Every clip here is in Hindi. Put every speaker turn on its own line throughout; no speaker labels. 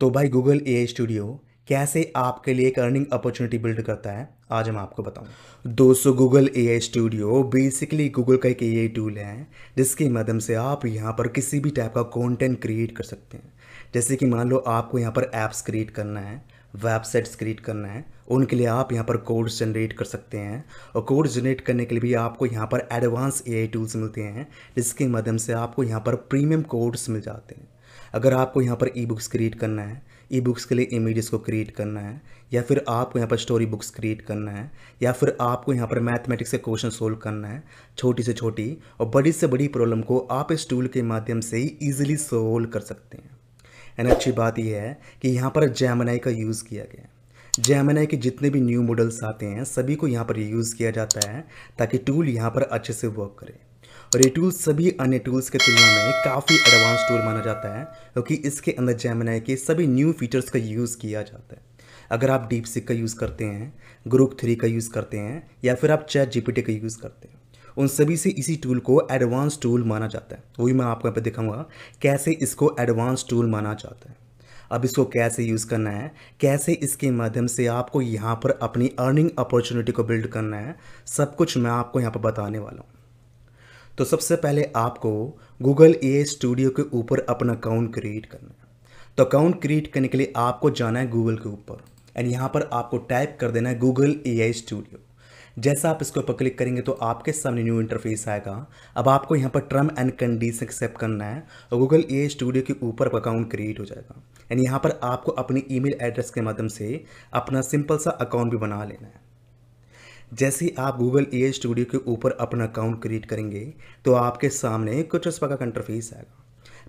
तो भाई गूगल ए स्टूडियो कैसे आपके लिए एक अर्निंग अपॉर्चुनिटी बिल्ड करता है आज हम आपको बताऊं दोस्तों Google AI studio basically Google का एक ए टूल है जिसके माध्यम से आप यहाँ पर किसी भी टाइप का कंटेंट क्रिएट कर सकते हैं जैसे कि मान लो आपको यहाँ पर ऐप्स क्रिएट करना है वेबसाइट्स क्रिएट करना है उनके लिए आप यहाँ पर कोड्स जनरेट कर सकते हैं और कोड्स जनरेट करने के लिए भी आपको यहाँ पर एडवांस ए टूल्स मिलते हैं जिसके माध्यम से आपको यहाँ पर प्रीमियम कोड्स मिल जाते हैं अगर आपको यहाँ पर ई बुक्स क्रिएट करना है ई बुक्स के लिए इमेजेस को क्रिएट करना है या फिर आपको यहाँ पर स्टोरी बुक्स क्रिएट करना है या फिर आपको यहाँ पर मैथमेटिक्स के क्वेश्चन सोल्व करना है छोटी से छोटी और बड़ी से बड़ी प्रॉब्लम को आप इस टूल के माध्यम से ही ईजिली सोल्व कर सकते हैं एंड अच्छी बात यह है कि यहाँ पर जैमनाई का यूज़ किया गया है जैमनाई के जितने भी न्यू मॉडल्स आते हैं सभी को यहाँ पर यूज़ किया जाता है ताकि टूल यहाँ पर अच्छे से वर्क करे और ये टूल सभी अन्य टूल्स के तुलना में काफ़ी एडवांस टूल माना जाता है क्योंकि तो इसके अंदर जैमनाई के सभी न्यू फीचर्स का यूज़ किया जाता है अगर आप डीप सिक का यूज़ करते हैं ग्रुप थ्री का यूज़ करते हैं या फिर आप चैट जीपीटी का यूज़ करते हैं उन सभी से इसी टूल को एडवांस टूल माना जाता है वही मैं आपको यहाँ पर दिखाऊंगा कैसे इसको एडवांस टूल माना जाता है अब इसको कैसे यूज़ करना है कैसे इसके माध्यम से आपको यहाँ पर अपनी अर्निंग अपॉर्चुनिटी को बिल्ड करना है सब कुछ मैं आपको यहाँ पर बताने वाला हूँ तो सबसे पहले आपको गूगल ए स्टूडियो के ऊपर अपना अकाउंट क्रिएट करना है तो अकाउंट क्रिएट करने के लिए आपको जाना है गूगल के ऊपर एंड यहाँ पर आपको टाइप कर देना है गूगल ए स्टूडियो जैसा आप इसके ऊपर क्लिक करेंगे तो आपके सामने न्यू इंटरफेस आएगा अब आपको यहाँ पर टर्म एंड कंडीशन एक्सेप्ट करना है और गूगल ए स्टूडियो के ऊपर अकाउंट क्रिएट हो जाएगा एंड यहाँ पर आपको अपनी ईमेल एड्रेस के माध्यम से अपना सिंपल सा अकाउंट भी बना लेना है जैसे ही आप गूगल ए स्टूडियो के ऊपर अपना अकाउंट क्रिएट करेंगे तो आपके सामने कुछ इस प्रकार का इंटरफेस आएगा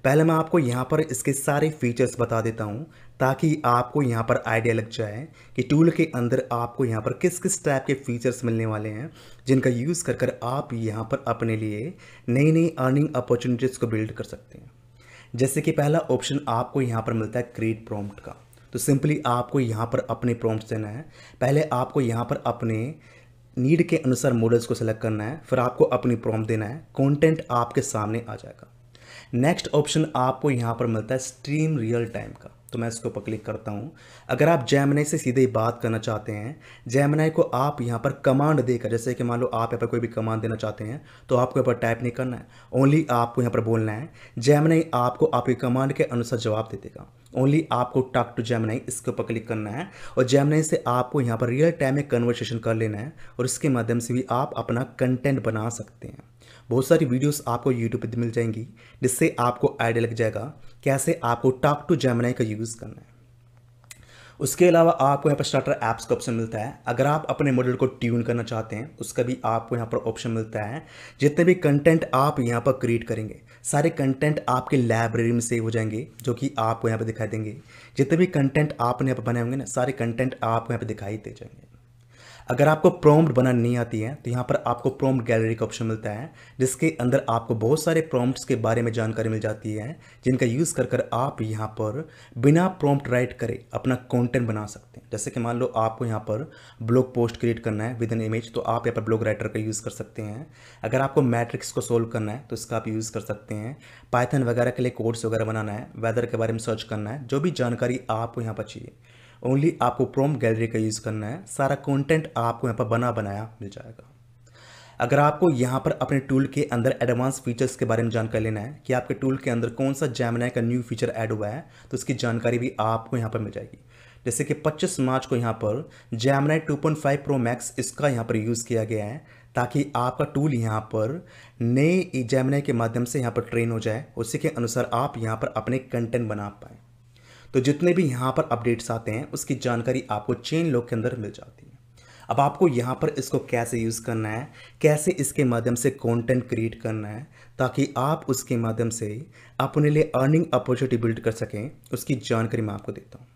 पहले मैं आपको यहाँ पर इसके सारे फीचर्स बता देता हूँ ताकि आपको यहाँ पर आइडिया लग जाए कि टूल के अंदर आपको यहाँ पर किस किस टाइप के फीचर्स मिलने वाले हैं जिनका यूज़ कर कर आप यहाँ पर अपने लिए नई नई अर्निंग अपॉर्चुनिटीज़ को बिल्ड कर सकते हैं जैसे कि पहला ऑप्शन आपको यहाँ पर मिलता है क्रिएट प्रोम्ट का तो सिंपली आपको यहाँ पर अपने प्रॉम्प्ट देना है पहले आपको यहाँ पर अपने नीड के अनुसार मॉडल्स को सेलेक्ट करना है फिर आपको अपनी प्रॉम्प्ट देना है कंटेंट आपके सामने आ जाएगा नेक्स्ट ऑप्शन आपको यहाँ पर मिलता है स्ट्रीम रियल टाइम का तो मैं इसके ऊपर क्लिक करता हूँ अगर आप जैमनाई से सीधे ही बात करना चाहते हैं जैमनाई को आप यहाँ पर कमांड देकर जैसे कि मान लो आप यहाँ पर कोई भी कमांड देना चाहते हैं तो आपको यहाँ पर टाइप नहीं करना है ओनली आपको यहाँ पर बोलना है जैमनाई आपको आपकी कमांड के अनुसार जवाब दे देगा ओनली आपको टॉक टू जैमनाई इसके ऊपर क्लिक करना है और जैमनाई से आपको यहाँ पर रियल टाइम में कन्वर्सेशन कर लेना है और इसके माध्यम से भी आप अपना कंटेंट बना सकते हैं बहुत सारी वीडियोस आपको यूट्यूब पर मिल जाएंगी जिससे आपको आइडिया लग जाएगा कैसे आपको टॉक टू जैमनाई का यूज़ करना है उसके अलावा आपको यहाँ पर स्टार्टर ऐप्स का ऑप्शन मिलता है अगर आप अपने मॉडल को ट्यून करना चाहते हैं उसका भी आपको यहाँ पर ऑप्शन मिलता है जितने भी कंटेंट आप यहाँ पर क्रिएट करेंगे सारे कंटेंट आपके लाइब्रेरी में सेव हो जाएंगे जो कि आपको यहाँ पर दिखाई देंगे जितने भी कंटेंट आपने यहाँ पर बनाए होंगे ना सारे कंटेंट आपको यहाँ पर दिखाई दे जाएंगे अगर आपको प्रोम्ड बनाना नहीं आती है तो यहाँ पर आपको प्रॉम्प्ट गैलरी का ऑप्शन मिलता है जिसके अंदर आपको बहुत सारे प्रॉम्प्ट्स के बारे में जानकारी मिल जाती है जिनका यूज़ कर कर आप यहाँ पर बिना प्रोम्प्ट राइट करे अपना कंटेंट बना सकते हैं जैसे कि मान लो आपको यहाँ पर ब्लॉग पोस्ट क्रिएट करना है विद एन इमेज तो आप यहाँ पर ब्लॉग राइटर का यूज़ कर सकते हैं अगर आपको मैट्रिक्स को सोल्व करना है तो इसका आप यूज़ कर सकते हैं पाइथन वगैरह के लिए कोर्स वगैरह बनाना है वेदर के बारे में सर्च करना है जो भी जानकारी आपको यहाँ पर चाहिए ओनली आपको प्रोम गैलरी का यूज़ करना है सारा कंटेंट आपको यहाँ पर बना बनाया मिल जाएगा अगर आपको यहाँ पर अपने टूल के अंदर एडवांस फीचर्स के बारे में जानकारी लेना है कि आपके टूल के अंदर कौन सा जैमनाई का न्यू फीचर ऐड हुआ है तो इसकी जानकारी भी आपको यहाँ पर मिल जाएगी जैसे कि 25 मार्च को यहाँ पर जैमनाई 2.5 प्रो मैक्स इसका यहाँ पर यूज़ किया गया है ताकि आपका टूल यहाँ पर नए जैमनाई के माध्यम से यहाँ पर ट्रेन हो जाए उसी के अनुसार आप यहाँ पर अपने कंटेंट बना पाएँ तो जितने भी यहाँ पर अपडेट्स आते हैं उसकी जानकारी आपको चेन लॉक के अंदर मिल जाती है अब आपको यहाँ पर इसको कैसे यूज़ करना है कैसे इसके माध्यम से कंटेंट क्रिएट करना है ताकि आप उसके माध्यम से अपने लिए अर्निंग अपॉर्चुनिटी बिल्ड कर सकें उसकी जानकारी मैं आपको देता हूँ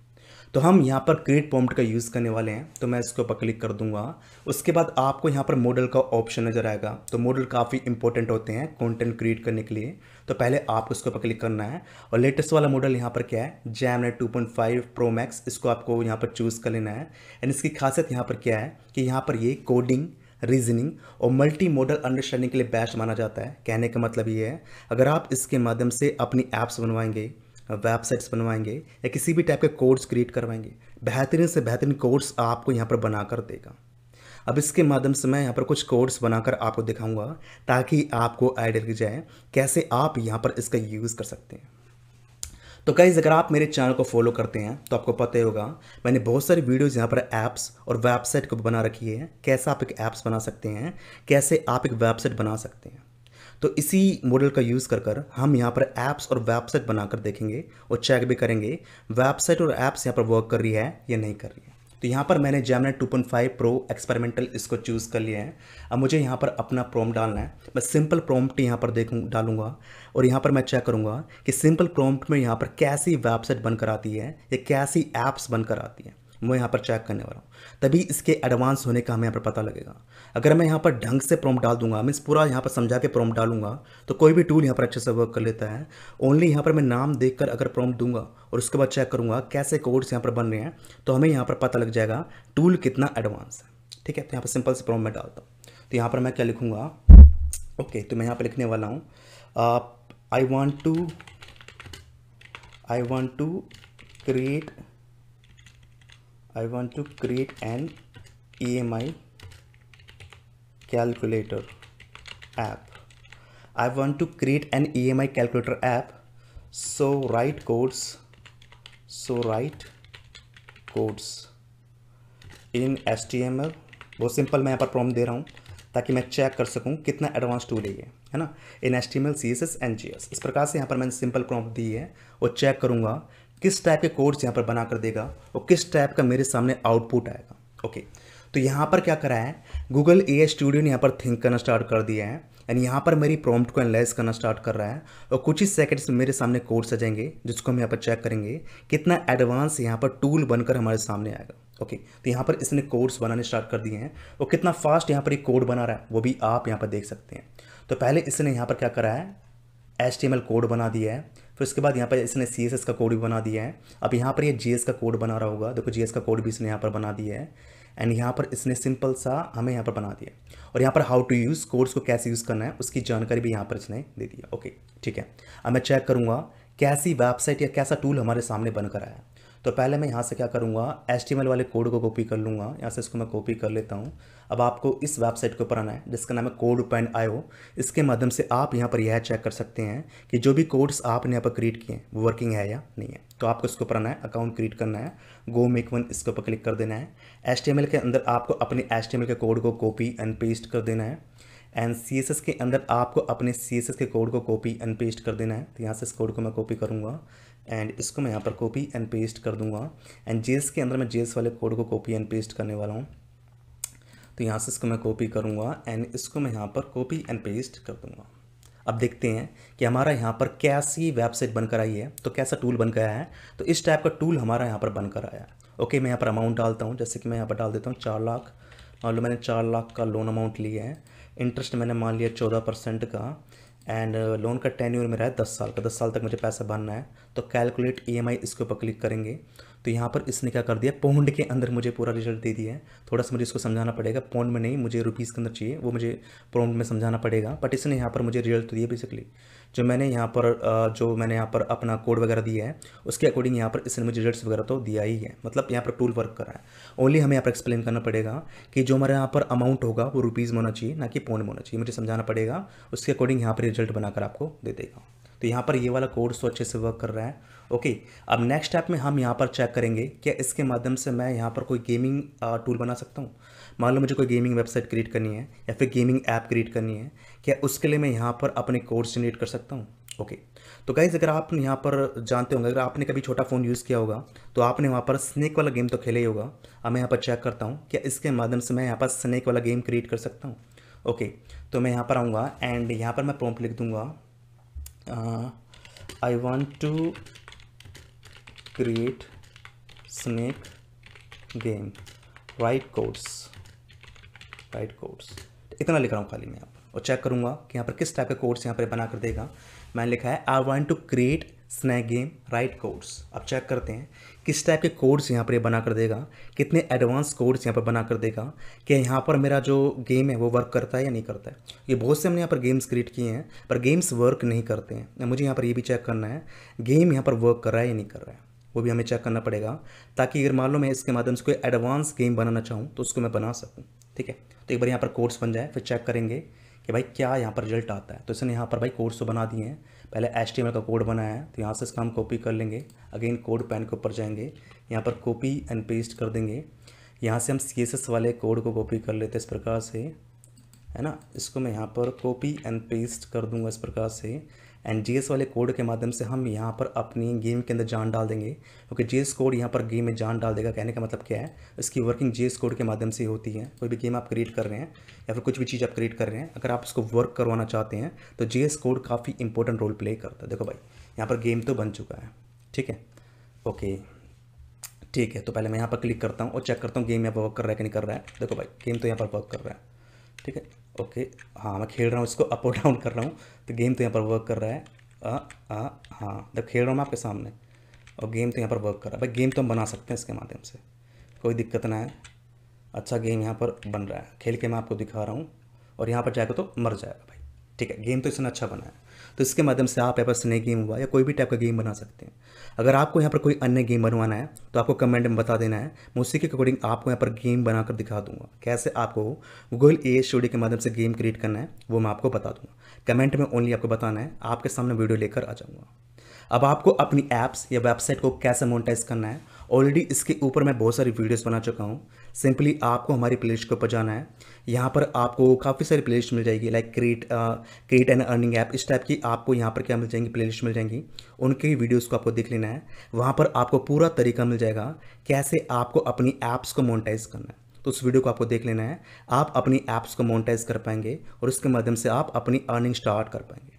तो हम यहाँ पर क्रिएट प्रॉम्प्ट का यूज़ करने वाले हैं तो मैं इसके ऊपर क्लिक कर दूंगा उसके बाद आपको यहाँ पर मॉडल का ऑप्शन नज़र आएगा तो मॉडल काफ़ी इंपॉर्टेंट होते हैं कंटेंट क्रिएट करने के लिए तो पहले आपको इसके ऊपर क्लिक करना है और लेटेस्ट वाला मॉडल यहाँ पर क्या है Gemini two point five pro max इसको आपको यहाँ पर चूज़ कर लेना है एंड इसकी खासियत यहाँ पर क्या है कि यहाँ पर ये कोडिंग रीजनिंग और मल्टी मॉडल अंडरस्टैंडिंग के लिए बेस्ट माना जाता है कहने का मतलब ये है अगर आप इसके माध्यम से अपनी ऐप्स बनवाएंगे वेबसाइट्स बनवाएंगे या किसी भी टाइप के कोर्स क्रिएट करवाएंगे बेहतरीन से बेहतरीन कोर्स आपको यहाँ पर बनाकर देगा अब इसके माध्यम से मैं यहाँ पर कुछ कोर्स बनाकर आपको दिखाऊंगा ताकि आपको आइडिया लग जाए कैसे आप यहाँ पर इसका यूज़ कर सकते हैं तो कहीं अगर आप मेरे चैनल को फॉलो करते हैं तो आपको पता ही होगा मैंने बहुत सारी वीडियोस यहाँ पर ऐप्स और वेबसाइट को बना रखी है कैसे आप एक ऐप्स बना सकते हैं कैसे आप एक वेबसाइट बना सकते हैं तो इसी मॉडल का यूज़ कर कर हम यहाँ पर ऐप्स और वेबसाइट बनाकर देखेंगे और चेक भी करेंगे वेबसाइट और ऐप्स यहाँ पर वर्क कर रही है या नहीं कर रही है तो यहाँ पर मैंने जैमने 2.5 प्रो एक्सपेरिमेंटल इसको चूज़ कर लिया है अब मुझे यहाँ पर अपना प्रोम डालना है मैं सिंपल प्रोम्प्ट यहाँ पर देखूँ डालूंगा और यहाँ पर मैं चेक करूँगा कि सिंपल प्रोम्प्ट में यहाँ पर कैसी वेबसाइट बनकर आती है या कैसी ऐप्स बनकर आती है मैं यहाँ पर चेक करने वाला हूँ तभी इसके एडवांस होने का हमें यहाँ पर पता लगेगा अगर मैं यहाँ पर ढंग से प्रॉम्प्ट डाल दूंगा मीन्स पूरा यहाँ पर समझा के प्रॉम्प्ट डालूंगा तो कोई भी टूल यहाँ पर अच्छे से वर्क कर लेता है ओनली यहाँ पर मैं नाम देख अगर प्रॉम्प्ट दूंगा और उसके बाद चेक करूँगा कैसे कोड्स यहाँ पर बन रहे हैं तो हमें यहाँ पर पता लग जाएगा टूल कितना एडवांस है ठीक है तो यहाँ पर सिंपल से प्रॉम में डालता हूँ तो यहाँ पर मैं क्या लिखूँगा ओके तो मैं यहाँ पर लिखने वाला हूँ I want to I want to create I want to create an EMI calculator app. I want to create an EMI calculator app. So write codes. So write codes in HTML. बहुत सिंपल मैं यहाँ पर प्रॉब्लम दे रहा हूँ ताकि मैं चेक कर सकूँ कितना एडवांस टूल है ये है ना इन S T M L C S S N G S इस प्रकार से यहाँ पर मैंने सिंपल प्रॉम्प्ट दी है और चेक करूँगा किस टाइप के कोड्स यहाँ पर बना कर देगा और किस टाइप का मेरे सामने आउटपुट आएगा ओके तो यहाँ पर क्या करा है गूगल ए स्टूडियो ने यहाँ पर थिंक करना स्टार्ट कर दिया है एंड यहाँ पर मेरी प्रॉम्प्ट को एनालाइज करना स्टार्ट कर रहा है और कुछ ही सेकंड्स में मेरे सामने कोड्स आ जाएंगे जिसको हम यहाँ पर चेक करेंगे कितना एडवांस यहाँ पर टूल बनकर हमारे सामने आएगा ओके okay, तो यहाँ पर इसने कोड्स बनाने स्टार्ट कर दिए हैं और कितना फास्ट यहाँ पर एक कोड बना रहा है वो भी आप यहाँ पर देख सकते हैं तो पहले इसने यहाँ पर क्या करा है एच कोड बना दिया है फिर उसके बाद यहाँ पर इसने सी का कोड भी बना दिया है अब यहाँ पर ये जी का कोड बना रहा होगा देखो जी का कोड भी इसने यहाँ पर बना दिया है एंड यहाँ पर इसने सिंपल सा हमें यहाँ पर बना दिया और यहाँ पर हाउ टू यूज़ कोड्स को कैसे यूज़ करना है उसकी जानकारी भी यहाँ पर इसने दे दिया ओके ठीक है अब मैं चेक करूँगा कैसी वेबसाइट या कैसा टूल हमारे सामने बनकर आया तो पहले मैं यहाँ से क्या करूँगा एस वाले कोड को कॉपी कर लूँगा यहाँ से इसको मैं कॉपी कर लेता हूँ अब आपको इस वेबसाइट के ऊपर आना है जिसका नाम है कोड पेन आयो इसके माध्यम से आप यहाँ पर यह चेक कर सकते हैं कि जो भी कोड्स आपने यहाँ पर क्रिएट किए हैं वो वर्किंग है या नहीं है तो आपको इसके ऊपर आना है अकाउंट क्रिएट करना है गो मेक वन इसके ऊपर क्लिक कर देना है एस के अंदर आपको अपने एस के कोड को कॉपी एंड पेस्ट कर देना है एंड सी एस एस के अंदर आपको अपने सी एस एस के कोड को कॉपी एंड पेस्ट कर देना है तो यहाँ से इस कोड को मैं कॉपी करूँगा एंड इसको मैं यहाँ पर कॉपी एंड पेस्ट कर दूंगा एंड जेस के अंदर मैं जेस वाले कोड को कॉपी एंड पेस्ट करने वाला हूँ तो यहाँ से इसको मैं कॉपी करूँगा एंड इसको मैं यहाँ पर कॉपी एंड पेस्ट कर दूँगा अब देखते हैं कि हमारा यहाँ पर कैसी वेबसाइट बनकर आई है तो कैसा टूल बनकर आया है तो इस टाइप का टूल हमारा यहाँ पर बनकर आया है ओके मैं यहाँ पर अमाउंट डालता हूँ जैसे कि मैं यहाँ पर डाल देता हूँ चार लाख मान लो मैंने चार लाख का लोन अमाउंट लिया है इंटरेस्ट मैंने मान लिया चौदह परसेंट का एंड लोन uh, का ईयर मेरा है दस साल का दस साल तक मुझे पैसा भरना है तो कैलकुलेट ई e इसके ऊपर क्लिक करेंगे तो यहाँ पर इसने क्या कर दिया पौंड के अंदर मुझे पूरा रिजल्ट दे दिया है थोड़ा सा मुझे इसको समझाना पड़ेगा पौंड में नहीं मुझे रुपीज़ के अंदर चाहिए वो मुझे पौंड में समझाना पड़ेगा बट इसने यहाँ पर मुझे रिजल्ट तो दिया बेसिकली जो मैंने यहाँ पर जो मैंने यहाँ पर अपना कोड वगैरह दिया है उसके अकॉर्डिंग यहाँ पर इसने मुझे रिजल्ट वगैरह तो दिया ही है मतलब यहाँ पर टूल वर्क करा है ओनली हमें यहाँ पर एक्सप्लेन करना पड़ेगा कि जो हमारे यहाँ पर अमाउंट होगा वो रुपीज़ में होना चाहिए ना कि पौन में होना चाहिए मुझे समझाना पड़ेगा उसके अकॉर्डिंग यहाँ पर रिजल्ट बनाकर आपको दे देगा तो यहाँ पर ये वाला कोर्स तो अच्छे से वर्क कर रहा है ओके अब नेक्स्ट स्टेप में हम यहाँ पर चेक करेंगे क्या इसके माध्यम से मैं यहाँ पर कोई गेमिंग टूल uh, बना सकता हूँ मान लो मुझे कोई गेमिंग वेबसाइट क्रिएट करनी है या फिर गेमिंग ऐप क्रिएट करनी है क्या उसके लिए मैं यहाँ पर अपने कोर्स जनरेट कर सकता हूँ ओके तो गाइज अगर आप यहाँ पर जानते होंगे अगर आपने कभी छोटा फ़ोन यूज़ किया होगा तो आपने वहाँ पर स्नैक वाला गेम तो खेला ही होगा अब मैं यहाँ पर चेक करता हूँ क्या इसके माध्यम से मैं यहाँ पर स्नैक वाला गेम क्रिएट कर सकता हूँ ओके तो मैं यहाँ पर आऊँगा एंड यहाँ पर मैं प्रॉम्प्ट लिख दूँगा I want to create snake game write codes write codes इतना लिख रहा हूँ खाली मैं आप और चेक करूँगा कि यहाँ पर किस टाइप का कोड्स यहाँ पर बना कर देगा मैंने लिखा है I want to create snake game write codes अब चेक करते हैं किस टाइप के कोड्स यहाँ पर ये बना कर देगा कितने एडवांस कोड्स यहाँ पर बना कर देगा कि यहाँ पर मेरा जो गेम है वो वर्क करता है या नहीं करता है ये बहुत से हमने यहाँ पर गेम्स क्रिएट किए हैं पर गेम्स वर्क नहीं करते हैं मुझे यहाँ पर ये भी चेक करना है गेम यहाँ पर वर्क कर रहा है या नहीं कर रहा है वो भी हमें चेक करना पड़ेगा ताकि अगर मान लो मैं इसके माध्यम से कोई एडवांस गेम बनाना चाहूँ तो उसको मैं बना सकूँ ठीक है तो एक बार यहाँ पर कोर्स बन जाए फिर चेक करेंगे कि भाई क्या यहाँ पर रिजल्ट आता है तो इसने यहाँ पर भाई कोर्स तो बना दिए हैं पहले एच का कोड बनाया है तो यहाँ से इसका हम कॉपी कर लेंगे अगेन कोड पैन के ऊपर जाएंगे यहाँ पर कॉपी एंड पेस्ट कर देंगे यहाँ से हम सी वाले कोड को कॉपी कर लेते हैं इस प्रकार से है ना इसको मैं यहाँ पर कॉपी एंड पेस्ट कर दूंगा इस प्रकार से एंड जी वाले कोड के माध्यम से हम यहाँ पर अपनी गेम के अंदर जान डाल देंगे क्योंकि जी कोड यहाँ पर गेम में जान डाल देगा कहने का मतलब क्या है इसकी वर्किंग जी कोड के माध्यम से होती है कोई भी गेम आप क्रिएट कर रहे हैं या फिर कुछ भी चीज़ आप क्रिएट कर रहे हैं अगर आप उसको वर्क करवाना चाहते हैं तो जी कोड काफ़ी इंपॉर्टेंट रोल प्ले करता है देखो भाई यहाँ पर गेम तो बन चुका है ठीक है ओके ठीक है तो पहले मैं यहाँ पर क्लिक करता हूँ और चेक करता हूँ गेम यहाँ पर वर्क कर रहा है कि नहीं कर रहा है देखो भाई गेम तो यहाँ पर वर्क कर रहा है ठीक है ओके हाँ मैं खेल रहा हूँ इसको अप और डाउन कर रहा हूँ तो गेम तो यहाँ पर वर्क कर रहा है आ आ हाँ जब खेल रहा हूँ मैं आपके सामने और गेम तो यहाँ पर वर्क कर रहा है भाई गेम तो हम बना सकते हैं इसके माध्यम से कोई दिक्कत ना है अच्छा गेम यहाँ पर बन रहा है खेल के मैं आपको दिखा रहा हूँ और यहाँ पर जाएगा तो मर जाएगा भाई ठीक है गेम तो इसने अच्छा बना है तो इसके माध्यम से आप यहाँ पर स्नेक गेम हुआ या कोई भी टाइप का गेम बना सकते हैं अगर आपको यहाँ पर कोई अन्य गेम बनवाना है तो आपको कमेंट में बता देना है मैं उसी के अकॉर्डिंग आपको यहाँ पर गेम बनाकर दिखा दूंगा कैसे आपको गूगल ए स्टूडियो के माध्यम से गेम क्रिएट करना है वो मैं आपको बता दूंगा कमेंट में ओनली आपको बताना है आपके सामने वीडियो लेकर आ जाऊँगा अब आपको अपनी ऐप्स या वेबसाइट को कैसे मोनिटाइज करना है ऑलरेडी इसके ऊपर मैं बहुत सारी वीडियोज़ बना चुका हूँ सिंपली आपको हमारी प्लेलिस्ट के ऊपर जाना है यहाँ पर आपको काफ़ी सारी प्लेलिस्ट मिल जाएगी like create create and earning app इस टाइप की आपको यहाँ पर क्या मिल जाएंगी प्लेलिस्ट मिल जाएंगी उनके ही वीडियोज़ को आपको देख लेना है वहाँ पर आपको पूरा तरीका मिल जाएगा कैसे आपको अपनी ऐप्स को मोनिटाइज करना है तो उस वीडियो को आपको देख लेना है आप अपनी ऐप्स को मोनिटाइज कर पाएंगे और उसके माध्यम से आप अपनी अर्निंग स्टार्ट कर पाएंगे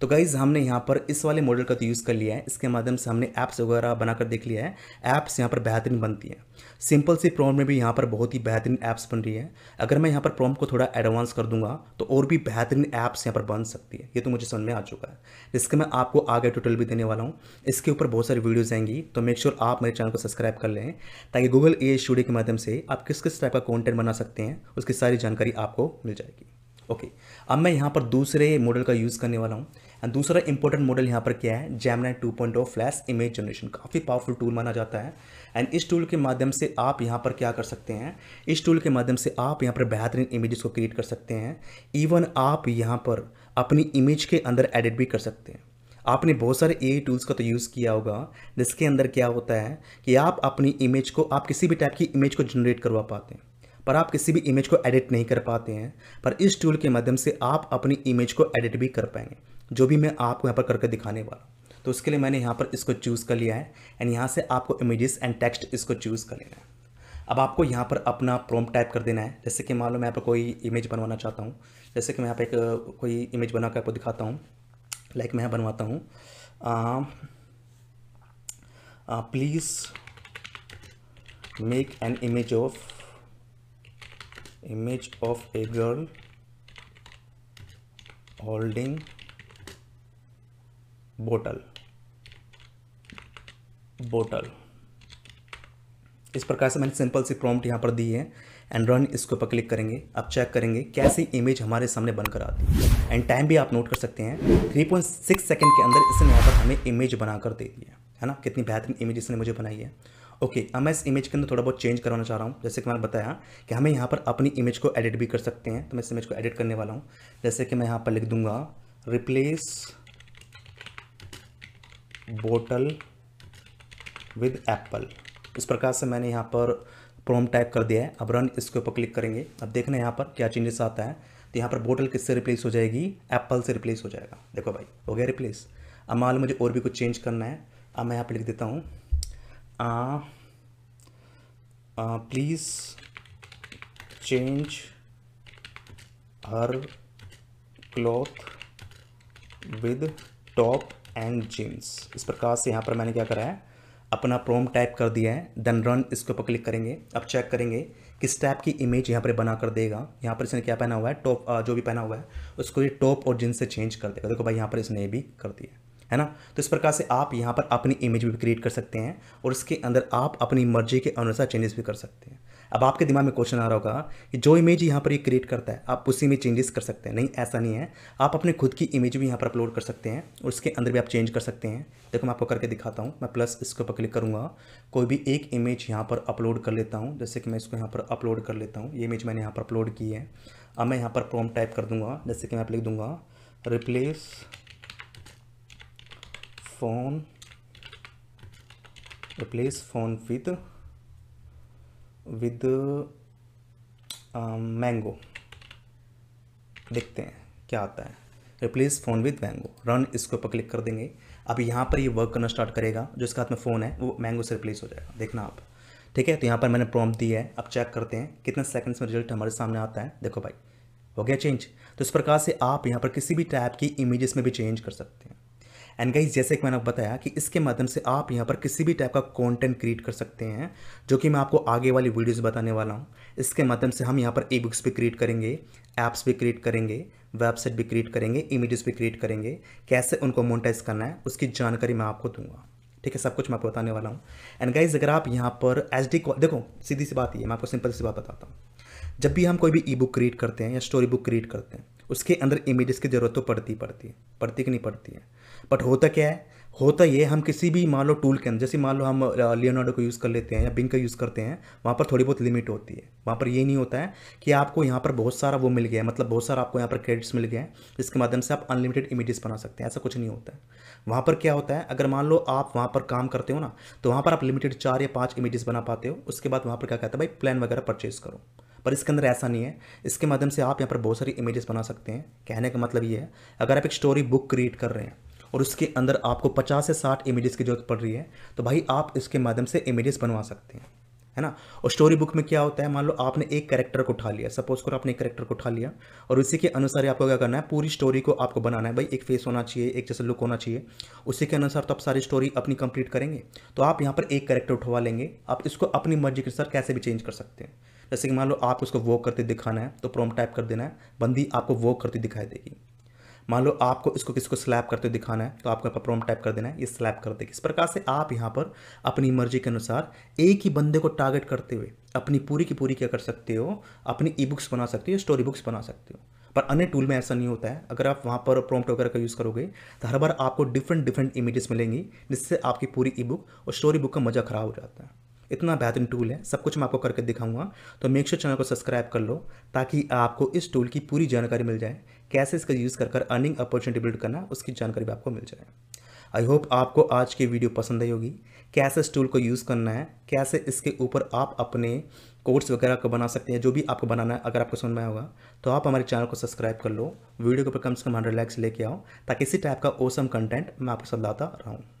तो गाइज़ हमने यहाँ पर इस वाले मॉडल का तो यूज़ कर लिया है इसके माध्यम से हमने ऐप्स वगैरह बनाकर देख लिया है ऐप्स यहाँ पर बेहतरीन बनती हैं सिंपल सी प्रॉम में भी यहाँ पर बहुत ही बेहतरीन ऐप्स बन रही है अगर मैं यहाँ पर प्रॉम को थोड़ा एडवांस कर दूंगा तो और भी बेहतरीन ऐप्स यहाँ पर बन सकती है ये तो मुझे समझ में आ चुका है जिसके मैं आपको आगे टोटल भी देने वाला हूँ इसके ऊपर बहुत सारी वीडियोज़ आएंगी तो मेक श्योर आप मेरे चैनल को सब्सक्राइब कर लें ताकि गूगल ए स्टूडियो के माध्यम से आप किस किस टाइप का कॉन्टेंट बना सकते हैं उसकी सारी जानकारी आपको मिल जाएगी ओके okay. अब मैं यहाँ पर दूसरे मॉडल का यूज़ करने वाला हूँ एंड दूसरा इंपॉर्टेंट मॉडल यहाँ पर क्या है Gemini two point flash image generation काफ़ी पावरफुल टूल माना जाता है एंड इस टूल के माध्यम से आप यहाँ पर क्या कर सकते हैं इस टूल के माध्यम से आप यहाँ पर बेहतरीन इमेजेस को क्रिएट कर सकते हैं इवन आप यहाँ पर अपनी इमेज के अंदर एडिट भी कर सकते हैं आपने बहुत सारे ए टूल्स का तो यूज़ किया होगा जिसके अंदर क्या होता है कि आप अपनी इमेज को आप किसी भी टाइप की इमेज को जनरेट करवा पाते हैं पर आप किसी भी इमेज को एडिट नहीं कर पाते हैं पर इस टूल के माध्यम से आप अपनी इमेज को एडिट भी कर पाएंगे जो भी मैं आपको यहाँ पर करके दिखाने वाला तो उसके लिए मैंने यहाँ पर इसको चूज़ कर लिया है एंड यहाँ से आपको इमेजेस एंड टेक्स्ट इसको चूज़ कर लेना है अब आपको यहाँ पर अपना प्रोम टाइप कर देना है जैसे कि मान लो मैं यहाँ पर कोई इमेज बनवाना चाहता हूँ जैसे कि मैं यहाँ पर एक कोई इमेज बना कर आपको दिखाता हूँ लाइक मैं बनवाता हूँ please make an image of image of a girl holding bottle bottle इस प्रकार से मैंने सिंपल सी प्रॉम्प्ट यहाँ पर दी है एंड रन इसके ऊपर क्लिक करेंगे आप चेक करेंगे कैसी इमेज हमारे सामने बनकर आती है एंड टाइम भी आप नोट कर सकते हैं 3.6 सेकेंड के अंदर इसने यहाँ पर हमें इमेज बनाकर दे दी है ना कितनी बेहतरीन इमेज इसने मुझे बनाई है ओके अब मैं इस इमेज के अंदर थोड़ा बहुत चेंज करवाना चाह रहा हूँ जैसे कि मैंने बताया कि हमें यहाँ पर अपनी इमेज को एडिट भी कर सकते हैं तो मैं इस इमेज को एडिट करने वाला हूँ जैसे कि मैं यहाँ पर लिख दूंगा रिप्लेस बोटल विद एप्पल इस प्रकार से मैंने यहाँ पर प्रोम टाइप कर दिया है अब रन इसके ऊपर क्लिक करेंगे अब देखना यहाँ पर क्या चेंजेस आता है तो यहाँ पर बोटल किससे रिप्लेस हो जाएगी एप्पल से रिप्लेस हो जाएगा देखो भाई हो गया रिप्लेस अब मान लो मुझे और भी कुछ चेंज करना है अब मैं यहाँ पर लिख देता हूँ uh, uh, please change her cloth with top and jeans इस प्रकार से यहाँ पर मैंने क्या करा है अपना प्रोम टाइप कर दिया है देन रन इसके ऊपर क्लिक करेंगे अब चेक करेंगे किस टाइप की इमेज यहाँ पर बना कर देगा यहाँ पर इसने क्या पहना हुआ है टॉप जो भी पहना हुआ है उसको ये टॉप और जीन्स से चेंज कर देगा देखो भाई यहाँ पर इसने ये भी कर दिया है ना तो इस प्रकार से आप यहाँ पर अपनी इमेज भी क्रिएट कर सकते हैं और इसके अंदर आप अपनी मर्जी के अनुसार चेंजेस भी कर सकते हैं अब आपके दिमाग में क्वेश्चन आ रहा होगा कि जो इमेज यहाँ पर ये क्रिएट करता है आप उसी में चेंजेस कर सकते हैं नहीं ऐसा नहीं है आप अपने खुद की इमेज भी यहाँ पर अपलोड कर सकते हैं और उसके अंदर भी आप चेंज कर सकते हैं देखो मैं आपको करके दिखाता हूँ मैं प्लस इसके ऊपर क्लिक करूँगा कोई भी एक इमेज यहाँ पर अपलोड कर लेता हूँ जैसे कि मैं इसको यहाँ पर अपलोड कर लेता हूँ ये इमेज मैंने यहाँ पर अपलोड की है अब मैं यहाँ पर प्रॉम टाइप कर दूँगा जैसे कि मैं आप लिख दूँगा replace phone replace phone with with mango um, देखते हैं क्या आता है replace phone with mango run इसके ऊपर क्लिक कर देंगे अब यहाँ पर ये वर्क करना स्टार्ट करेगा जो इसके हाथ में फ़ोन है वो मैंगो से रिप्लेस हो जाएगा देखना आप ठीक है तो यहाँ पर मैंने प्रॉम्प दी है अब चेक करते हैं कितने सेकंड्स में रिजल्ट हमारे सामने आता है देखो भाई हो गया चेंज तो इस प्रकार से आप यहाँ पर किसी भी टाइप की इमेजेस में भी चेंज कर सकते हैं एंड गाइज जैसे कि मैंने बताया कि इसके माध्यम से आप यहाँ पर किसी भी टाइप का कॉन्टेंट क्रिएट कर सकते हैं जो कि मैं आपको आगे वाली वीडियोज़ बताने वाला हूँ इसके माध्यम से हम यहाँ पर ई बुक्स भी क्रिएट करेंगे ऐप्स भी क्रिएट करेंगे वेबसाइट भी क्रिएट करेंगे इमेजेस भी क्रिएट करेंगे कैसे उनको मोनिटाइज करना है उसकी जानकारी मैं आपको दूंगा ठीक है सब कुछ मैं आपको बताने वाला हूँ एंड गाइज अगर आप यहाँ पर एच डी देखो सीधी सी बात ये मैं आपको सिंपल सी बात बताता हूँ जब भी हम कोई भी ई बुक क्रिएट करते हैं या स्टोरी बुक क्रिएट करते हैं उसके अंदर इमेजेस की ज़रूरत तो पड़ती पड़ती है पड़ती कि नहीं पड़ती है बट होता क्या है होता ये हम किसी भी मान लो टूल के अंदर जैसे मान लो हम लियोनार्डो को यूज़ कर लेते हैं या बिंग का यूज़ करते हैं वहाँ पर थोड़ी बहुत लिमिट होती है वहाँ पर ये नहीं होता है कि आपको यहाँ पर बहुत सारा वो मिल गया है मतलब बहुत सारा आपको यहाँ पर क्रेडिट्स मिल गए हैं जिसके माध्यम से आप अनलिमिटेड इमेजेस बना सकते हैं ऐसा कुछ नहीं होता है वहाँ पर क्या होता है अगर मान लो आप वहाँ पर काम करते हो ना तो वहाँ पर आप लिमिटेड चार या पाँच इमेजेस बना पाते हो उसके बाद वहाँ पर क्या कहता है भाई प्लान वगैरह परचेज़ करो पर इसके अंदर ऐसा नहीं है इसके माध्यम से आप यहाँ पर बहुत सारी इमेजेस बना सकते हैं कहने का मतलब ये है अगर आप एक स्टोरी बुक क्रिएट कर रहे हैं और उसके अंदर आपको पचास से साठ इमेजेस की जरूरत पड़ रही है तो भाई आप इसके माध्यम से इमेजेस बनवा सकते हैं है ना और स्टोरी बुक में क्या होता है मान लो आपने एक कैरेक्टर को उठा लिया सपोज करो आपने एक कैरेक्टर को उठा लिया और उसी के अनुसार आपको क्या करना है पूरी स्टोरी को आपको बनाना है भाई एक फेस होना चाहिए एक जैसा लुक होना चाहिए उसी के अनुसार तो आप सारी स्टोरी अपनी कंप्लीट करेंगे तो आप यहाँ पर एक कैरेक्टर उठवा लेंगे आप इसको अपनी मर्जी के अनुसार कैसे भी चेंज कर सकते हैं जैसे कि मान लो आप उसको वॉक करते दिखाना है तो प्रोम टाइप कर देना है बंदी आपको वॉक करती दिखाई देगी मान लो आपको इसको किसी को स्लैब करते दिखाना है तो आपको प्रॉब्लम टाइप कर देना है ये स्लैब कर देगी इस प्रकार से आप यहाँ पर अपनी मर्जी के अनुसार एक ही बंदे को टारगेट करते हुए अपनी पूरी की पूरी क्या कर सकते हो अपनी ई बुक्स बना सकते हो स्टोरी बुक्स बना सकते हो पर अन्य टूल में ऐसा नहीं होता है अगर आप वहाँ पर प्रॉम्प्ट वगैरह का यूज़ करोगे तो हर बार आपको डिफरेंट डिफरेंट इमेजेस मिलेंगी जिससे आपकी पूरी ई बुक और स्टोरी बुक का मज़ा खराब हो जाता है इतना बेहतरीन टूल है सब कुछ मैं आपको करके दिखाऊंगा तो मेक श्योर चैनल को सब्सक्राइब कर लो ताकि आपको इस टूल की पूरी जानकारी मिल जाए कैसे इसका यूज़ कर कर अर्निंग अपॉर्चुनिटी बिल्ड करना उसकी जानकारी भी आपको मिल जाए आई होप आपको आज की वीडियो पसंद आई होगी कैसे इस टूल को यूज़ करना है कैसे इसके ऊपर आप अपने कोर्स वगैरह को बना सकते हैं जो भी आपको बनाना है अगर आपको समझ में होगा तो आप हमारे चैनल को सब्सक्राइब कर लो वीडियो के ऊपर कम से कम हंड्रेड लैक्स लेके आओ ताकि इसी टाइप का ओसम कंटेंट मैं आपको सब लाता रहूँ